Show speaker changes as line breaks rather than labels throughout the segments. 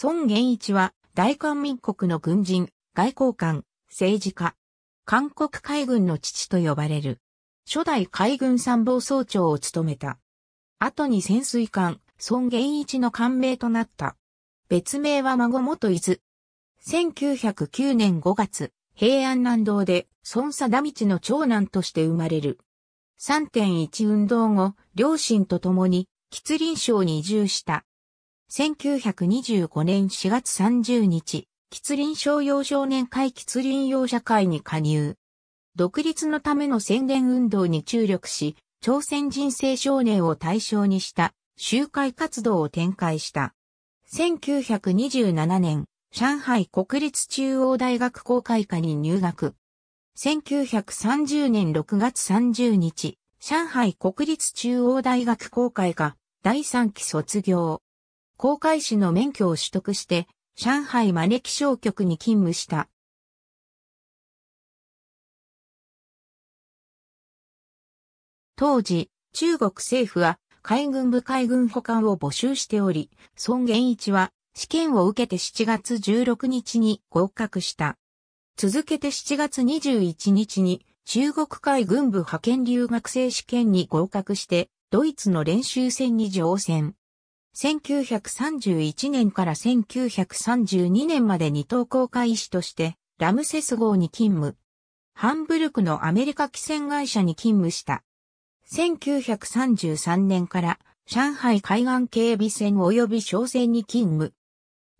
孫元一は、大韓民国の軍人、外交官、政治家。韓国海軍の父と呼ばれる。初代海軍参謀総長を務めた。後に潜水艦、孫元一の艦名となった。別名は孫元伊豆。1909年5月、平安南道で孫貞道の長男として生まれる。3.1運動後、両親と共に吉林省に移住した。1925年4月30日、吉林商用少年会吉林容社会に加入。独立のための宣伝運動に注力し、朝鮮人生少年を対象にした集会活動を展開した。1927年、上海国立中央大学公会科に入学。1930年6月30日、上海国立中央大学公会科第3期卒業。航海士の免許を取得して、上海招き商局に勤務した。当時、中国政府は海軍部海軍補完を募集しており、孫元一は試験を受けて7月16日に合格した。続けて7月21日に中国海軍部派遣留学生試験に合格して、ドイツの練習船に乗船。1931年から1932年までに投稿会士としてラムセス号に勤務。ハンブルクのアメリカ汽船会社に勤務した。1933年から上海海岸警備船及び商船に勤務。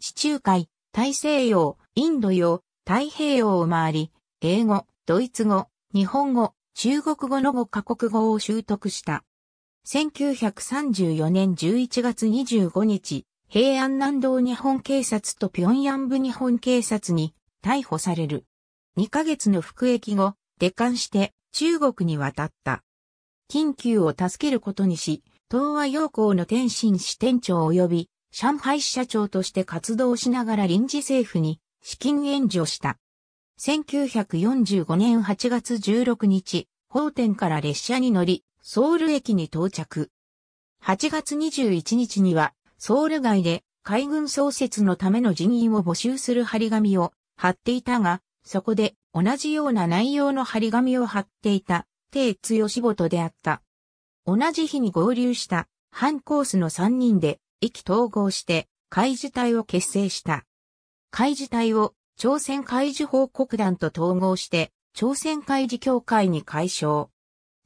地中海、大西洋、インド洋、太平洋を回り、英語、ドイツ語、日本語、中国語の5カ国語を習得した。1934年11月25日、平安南道日本警察と平壌部日本警察に逮捕される。2ヶ月の服役後、出艦して中国に渡った。緊急を助けることにし、東和陽光の天津支店長及び上海支社長として活動しながら臨時政府に資金援助した。1945年8月16日、法典から列車に乗り、ソウル駅に到着。8月21日には、ソウル街で海軍創設のための人員を募集する張り紙を貼っていたが、そこで同じような内容の張り紙を貼っていた、定津義元であった。同じ日に合流した、反コースの3人で、意気統合して、海事隊を結成した。海事隊を朝鮮海事報告団と統合して、朝鮮海事協会に解消。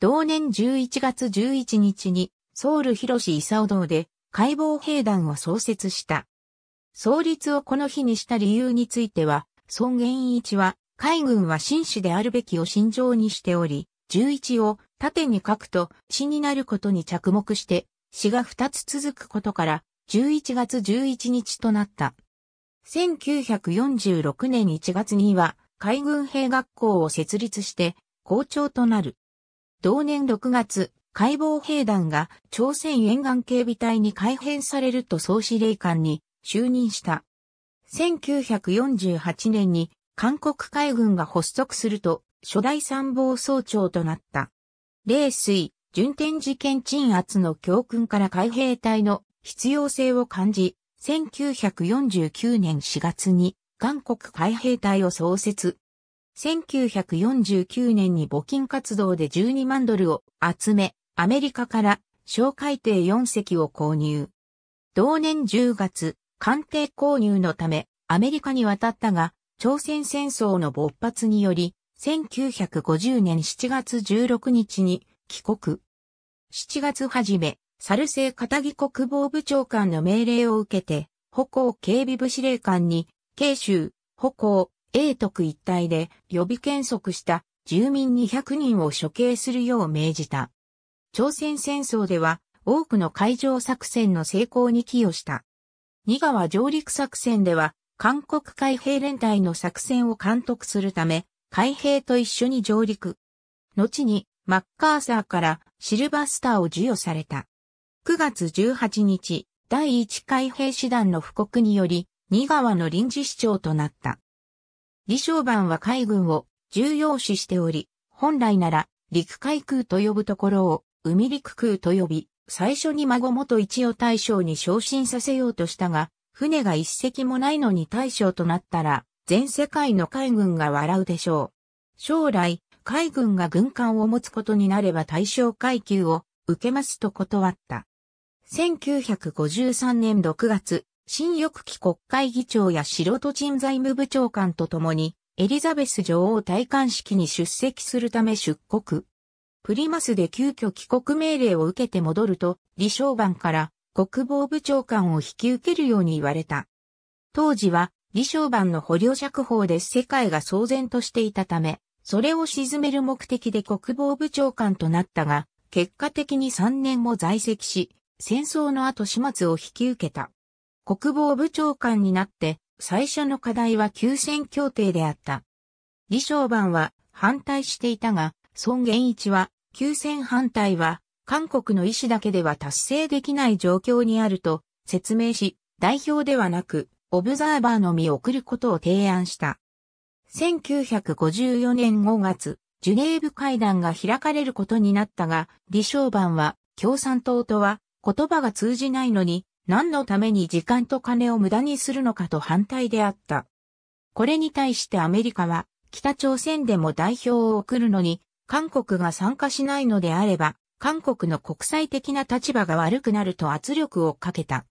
同年11月11日に、ソウル広勲堂で解剖兵団を創設した。創立をこの日にした理由については、孫元一は、海軍は紳士であるべきを心情にしており、11を縦に書くと死になることに着目して、死が2つ続くことから、11月11日となった。1946年1月には、海軍兵学校を設立して、校長となる。同年6月、解防兵団が朝鮮沿岸警備隊に改編されると総司令官に就任した。1948年に韓国海軍が発足すると初代参謀総長となった。冷水、順天事件鎮圧の教訓から海兵隊の必要性を感じ、1949年4月に韓国海兵隊を創設、1949年に募金活動で12万ドルを集め、アメリカから小海艇4隻を購入。同年10月、艦艇購入のためアメリカに渡ったが、朝鮮戦争の勃発により、1950年7月16日に帰国。7月初め、サルセイ片木国防部長官の命令を受けて、歩行警備部司令官に、慶州、歩行、英徳一帯で予備検測した住民200人を処刑するよう命じた。朝鮮戦争では多くの海上作戦の成功に寄与した。二川上陸作戦では韓国海兵連隊の作戦を監督するため海兵と一緒に上陸。後にマッカーサーからシルバースターを授与された。9月18日、第1海兵師団の布告により、二川の臨時市長となった。李承晩は海軍を重要視しており、本来なら陸海空と呼ぶところを海陸空と呼び、最初に孫元一を大将に昇進させようとしたが、船が一隻もないのに大将となったら、全世界の海軍が笑うでしょう。将来、海軍が軍艦を持つことになれば大将階級を受けますと断った。1953年6月、新翼期国会議長や白土人財務部長官と共に、エリザベス女王戴冠式に出席するため出国。プリマスで急遽帰国命令を受けて戻ると、李承晩から国防部長官を引き受けるように言われた。当時は、李承晩の捕虜釈放で世界が騒然としていたため、それを沈める目的で国防部長官となったが、結果的に3年も在籍し、戦争の後始末を引き受けた。国防部長官になって、最初の課題は休戦協定であった。李承晩は反対していたが、孫元一は、休戦反対は、韓国の意思だけでは達成できない状況にあると説明し、代表ではなく、オブザーバーのみ送ることを提案した。1954年5月、ジュネーブ会談が開かれることになったが、李承晩は、共産党とは、言葉が通じないのに、何のために時間と金を無駄にするのかと反対であった。これに対してアメリカは、北朝鮮でも代表を送るのに、韓国が参加しないのであれば、韓国の国際的な立場が悪くなると圧力をかけた。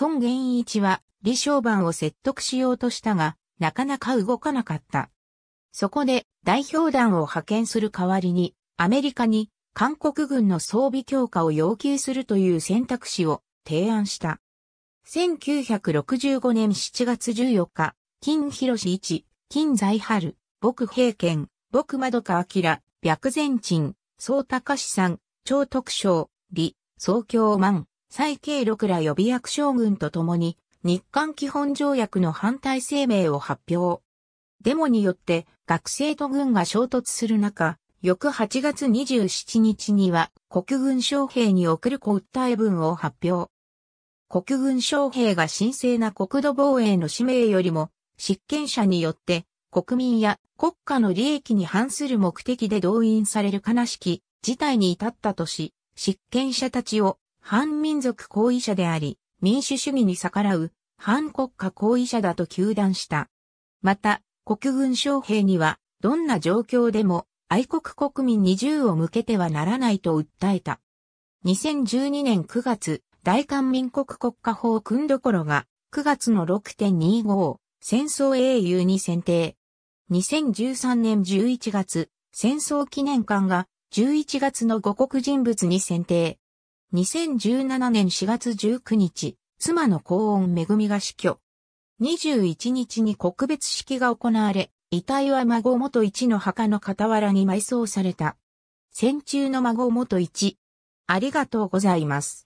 孫元一は李承晩を説得しようとしたが、なかなか動かなかった。そこで代表団を派遣する代わりに、アメリカに韓国軍の装備強化を要求するという選択肢を提案した。1965年7月14日、金広市一、金在春、僕平健、僕窓川明、白前鎮、総高志さん、超特賞、李、総教万、蔡慶六ら予備役将軍と共に、日韓基本条約の反対声明を発表。デモによって学生と軍が衝突する中、翌8月27日には国軍将兵に送る子訴え文を発表。国軍将兵が神聖な国土防衛の使命よりも、執権者によって国民や国家の利益に反する目的で動員される悲しき事態に至ったとし、執権者たちを反民族行為者であり、民主主義に逆らう反国家行為者だと求断した。また、国軍将兵には、どんな状況でも愛国国民に銃を向けてはならないと訴えた。2012年9月、大韓民国国家法訓どころが9月の6.25戦争英雄に選定。2013年11月戦争記念館が11月の五国人物に選定。2017年4月19日、妻の高音恵が死去。21日に告別式が行われ、遺体は孫元一の墓の傍らに埋葬された。戦中の孫元一。ありがとうございます。